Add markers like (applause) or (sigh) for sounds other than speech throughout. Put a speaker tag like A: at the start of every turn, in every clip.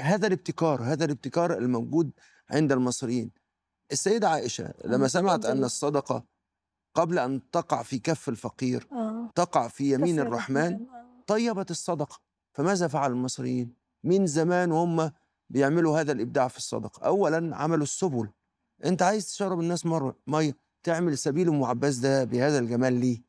A: هذا الابتكار هذا الابتكار الموجود عند المصريين السيدة عائشة لما سمعت أن الصدقة قبل أن تقع في كف الفقير آه. تقع في يمين الرحمن آه. طيبت الصدقة فماذا فعل المصريين من زمان وهم بيعملوا هذا الإبداع في الصدقة أولا عملوا السبل أنت عايز تشرب الناس مرة مية تعمل سبيل عباس ده بهذا الجمال ليه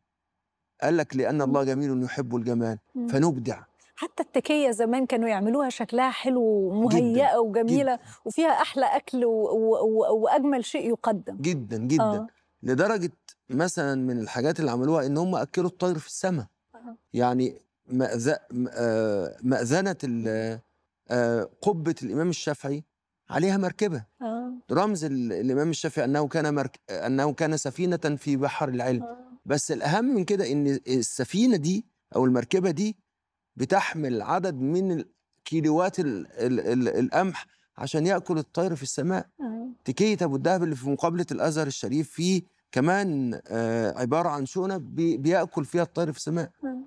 A: قال لك لأن الله جميل يحب الجمال فنبدع حتى التكيه زمان كانوا يعملوها شكلها حلو ومهيئه وجميله جداً. وفيها احلى اكل و... و... و... واجمل شيء يقدم جدا جدا آه. لدرجه مثلا من الحاجات اللي عملوها ان هم اكلوا الطير في السماء آه. يعني مأذ... آه، مأذنه آه، قبه الامام الشافعي عليها مركبه آه. رمز الامام الشافعي انه كان مرك... انه كان سفينه في بحر العلم آه. بس الاهم من كده ان السفينه دي او المركبه دي بتحمل عدد من كيلوات القمح عشان ياكل الطير في السماء أيوة. تكيه ابو الدهب اللي في مقابله الازهر الشريف فيه كمان آه، عباره عن شؤنه بياكل فيها الطير في السماء أيوة.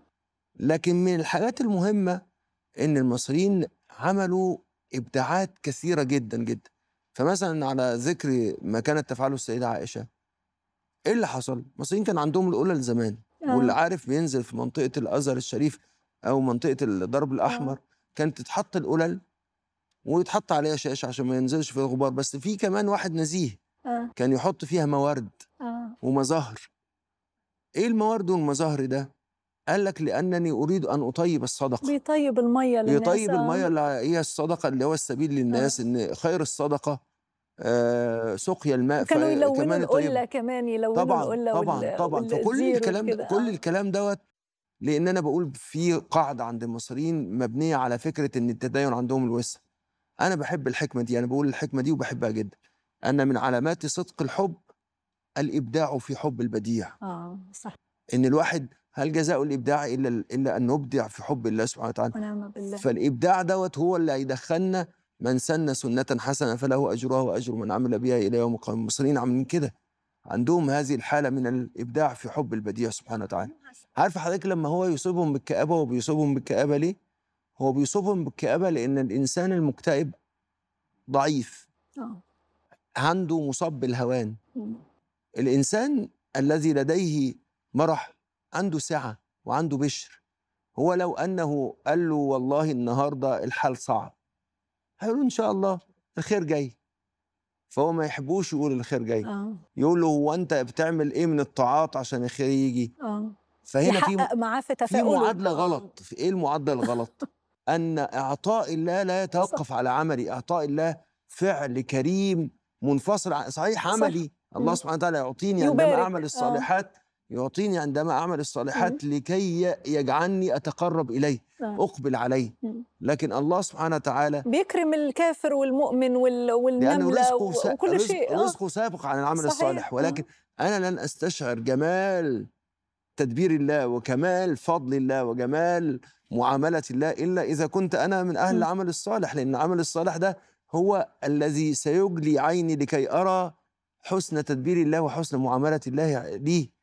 A: لكن من الحاجات المهمه ان المصريين عملوا ابداعات كثيره جدا جدا فمثلا على ذكر ما كانت تفعله السيده عائشه ايه اللي حصل المصريين كان عندهم القلل زمان أيوة. واللي عارف بينزل في منطقه الازهر الشريف او منطقه الضرب الاحمر آه. كانت تتحط القلل ويتحط عليها شاشه عشان ما ينزلش في الغبار بس في كمان واحد نزيه آه. كان يحط فيها موارد آه. ومظاهر ايه الموارد والمظاهر ده قال لك لانني اريد ان اطيب الصدقه بيطيب الميه للناس بيطيب الميه اللي هي الصدقه اللي هو السبيل للناس ان خير الصدقه آه سقيا الماء كانوا يلونوا القله كمان يلونوا القله طبعا طبعا طبعا فكل الكلام كل الكلام دوت لان انا بقول في قاعده عند المصريين مبنيه على فكره ان التدين عندهم الوسع انا بحب الحكمه دي انا بقول الحكمه دي وبحبها جدا ان من علامات صدق الحب الابداع في حب البديع اه صح ان الواحد هل جزاء الابداع الا الا ان نبدع في حب الله سبحانه وتعالى ونعم بالله فالابداع دوت هو اللي هيدخلنا من سن سنه حسنه فله اجرها واجر من عمل بها الى يوم القيامه المصريين عاملين كده عندهم هذه الحاله من الابداع في حب البديع سبحانه وتعالى عارف حضرتك لما هو يصيبهم بالكآبه هو بيصيبهم بالكآبه ليه هو بيصيبهم بالكآبه لان الانسان المكتئب ضعيف آه. عنده مصاب بالهوان الانسان الذي لديه مرح عنده سعه وعنده بشر هو لو انه قال له والله النهارده الحال صعب هيقول ان شاء الله الخير جاي فهو ما يحبوش يقول الخير جاي آه. يقول له هو انت بتعمل ايه من الطاعات عشان الخير يجي آه.
B: فهنا في
A: معاه في تفاؤل في معادله غلط آه. في ايه المعادله الغلط (laughs) ان اعطاء الله لا يتوقف على عملي اعطاء الله فعل كريم منفصل عن صحيح عملي صح. الله سبحانه وتعالى يعطيني عندما اعمل آه. الصالحات آه. يعطيني عندما أعمل الصالحات إيه. لكي يجعلني أتقرب إليه آه. أقبل عليه لكن الله سبحانه وتعالى بيكرم الكافر والمؤمن والنملة وكل رزق شيء آه. رزقه سابق عن العمل صحيح. الصالح آه. ولكن أنا لن أستشعر جمال تدبير الله وكمال فضل الله وجمال معاملة الله إلا إذا كنت أنا من أهل العمل الصالح لأن العمل الصالح ده هو الذي سيجلي عيني لكي أرى حسن تدبير الله وحسن معاملة الله لي